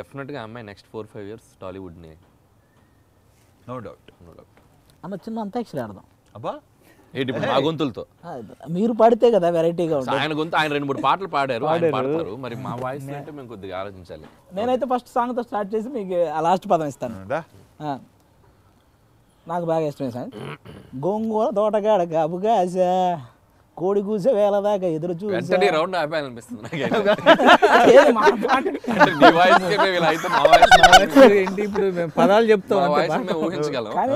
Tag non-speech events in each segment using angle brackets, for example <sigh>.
డెఫినెట్గా అమ్మాయి next four five years టాలీవుడ్ని నో డౌట్ నో డౌట్ అమ్మ చిన్న అంతాక్షరి ఆడదాం అబ్బా ఏంటి ఆ గొంతులతో మీరు పాడితే కదా వెరైటీగా ఆయన గొంతు ఆయన రెండు మూడు పాటలు పాడారు ఆయన పాడతారు మరి మా hmm. వాయిస్ అంటే మేము కొద్దిగా ఆలోచించాలి నేనైతే ఫస్ట్ సాంగ్ తో స్టార్ట్ చేసి మీకు ఆ లాస్ట్ పదం ఇస్తాను hmm, నాకు బాగా ఇష్టమే సార్ గోంగూర తోటగాడ గాబు గాజా కోడి కూసే వేల దాకా ఎదురు చూసి రౌండ్ ఆపాలనిపిస్తుంది <laughs> ఇప్పుడు పదాలు చెప్తాం కానీ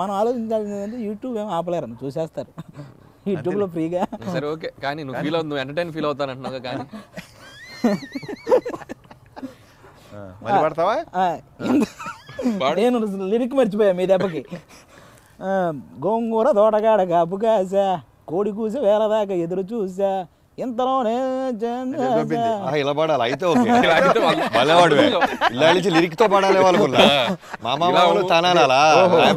మనం ఆలోచించాల్సింది ఏంటంటే యూట్యూబ్ ఏం ఆపలేరని చూసేస్తారు యూట్యూబ్ లో ఫ్రీగా సరే ఓకే కానీ నువ్వు ఫీల్ అవుతుంది ఎంటర్టైన్ ఫీల్ అవుతాను అంటున్నావు కానీ మరి పడతావా నేను లిరిక్ మర్చిపోయా మీ దెబ్బకి గోంగూర తోటగాడ కాపు కాసా కోడి కూస వేల దాకా ఎదురు చూసా ఇంతలోనే ఇలా పాడాలి అయితే <laughs> ఇలా <laughs> నుంచి లిరిక్ తో పాడాలి వాళ్ళు మామూలు తనాలా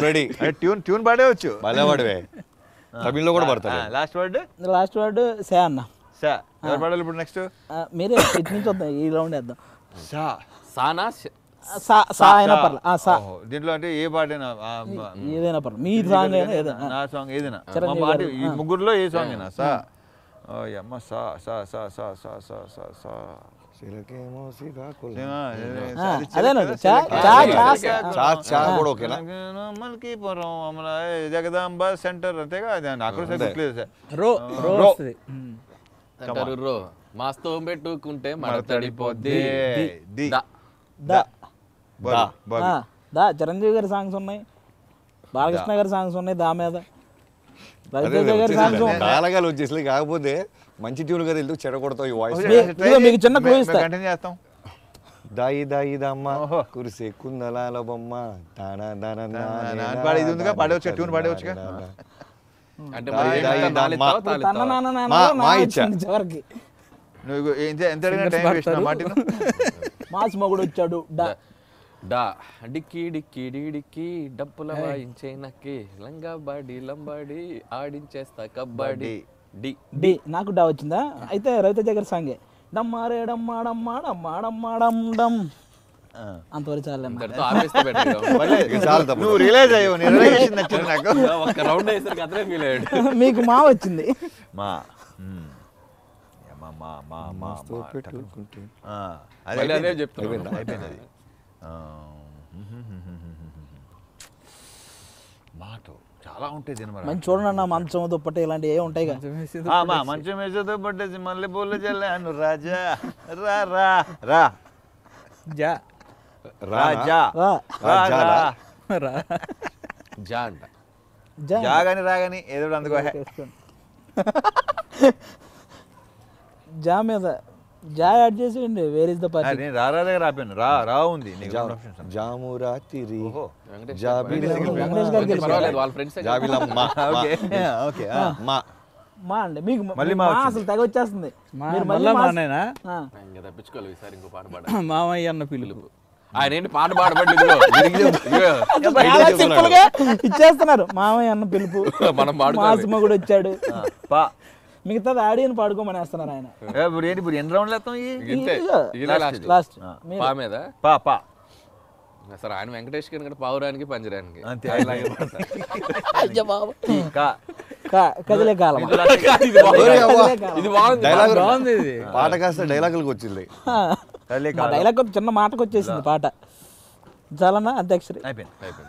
రెడీ ట్యూన్ ట్యూన్ పాడేవచ్చు భలేవాడువే తమిళ్లో కూడా పడతారు లాస్ట్ వర్డ్ లాస్ట్ వర్డ్ సే అన్న సా పాడాలి ఇప్పుడు నెక్స్ట్ మీరే ఇటు వద్దాం ఈ రౌండ్ వేద్దాం సా సానా దీంట్లో అంటే ఏ పాట ఏదైనా పర్లేదు మీ సాంగ్ నా సాంగ్ ఏదైనా ఈ ముగ్గురులో ఏ సాంగ్ అయినా సా అమ్మ సా జగదాంబ సెంటర్ అంతేగా నాకు రో రో మాస్తో పెట్టుకుంటే మడతడిపోద్ది ద దా చిరంజీవి గారి సాంగ్స్ ఉన్నాయి బాలకృష్ణ గారి సాంగ్స్ ఉన్నాయి దా మీద రాలగాలు వచ్చేసి కాకపోతే మంచి ట్యూన్ కదా వెళ్తూ చెడగొడతావు ఈ వాయిస్ మీకు చిన్న క్లూ ఇస్తా చేస్తాం దాయి దాయి దమ్మ కురిసే కుందలాల బొమ్మ దానా దానా పాడే ఇది ఉందిగా పాడవచ్చు ట్యూన్ పాడవచ్చుగా అంటే మా ఇచ్చా చివరికి నువ్వు ఎంత ఎంత మాస్ మొగుడు వచ్చాడు డా డిక్కి డిక్కి డిడిక్కి డప్పుల వాయించే నక్కి లంగా బాడి లంబాడి ఆడించేస్తా కబడ్డీ డి డి నాకు డా వచ్చిందా అయితే రవితేజ దగ్గర సాంగే డమ్మారే డమ్మా డమ్మా డమ్మా డమ్మా అంతవరకు <laughs> మీకు మా వచ్చింది మా మా మా మా అదే చెప్తాను అయిపోయింది మాట చాలా ఉంటాయి సినిమా మంచి చూడండి అన్న మంచం దుప్పటి ఇలాంటివి ఏ ఉంటాయి మంచం వేసే దుప్పట్టేసి మళ్ళీ పూలు చల్లాను రాజా రా రా రా జా రాజా రా రా జా అంట జా కానీ రా కానీ ఏదో అందుకో జా మీద జా యాడ్ చేసి వేర్ ఇస్ ద పార్టీ నేను రారా దగ్గర ఆపాను రా రా ఉంది జాము రాత్రి జాబిలమ్మ <laughs> మా అండి మీకు మళ్ళీ మా అసలు తెగ వచ్చేస్తుంది మళ్ళీ మా తప్పించుకోవాలి ఈసారి ఇంకో పాట పాడ <coughs> మామయ్య అన్న పిల్లలు ఆయన ఏంటి పాట పాడబడ్డారు ఇచ్చేస్తున్నారు మామయ్య అన్న పిలుపు మనం పాడు కూడా వచ్చాడు మిగతా ఆడి అని పాడుకోమనేస్తున్నారు ఆయన ఇప్పుడు ఏంటి ఎన్ని రౌండ్లు వేస్తాం లాస్ట్ పా మీద పా పా ఆయన వెంకటేష్ పావురానికి పంజరానికి అంతే బాబు కదిలే కాలం ఇది బాగుంది ఇది పాట కాస్త డైలాగులకు వచ్చింది డైలాగ్ చిన్న మాటకు వచ్చేసింది పాట చాలన్నా అంత్యాక్షరి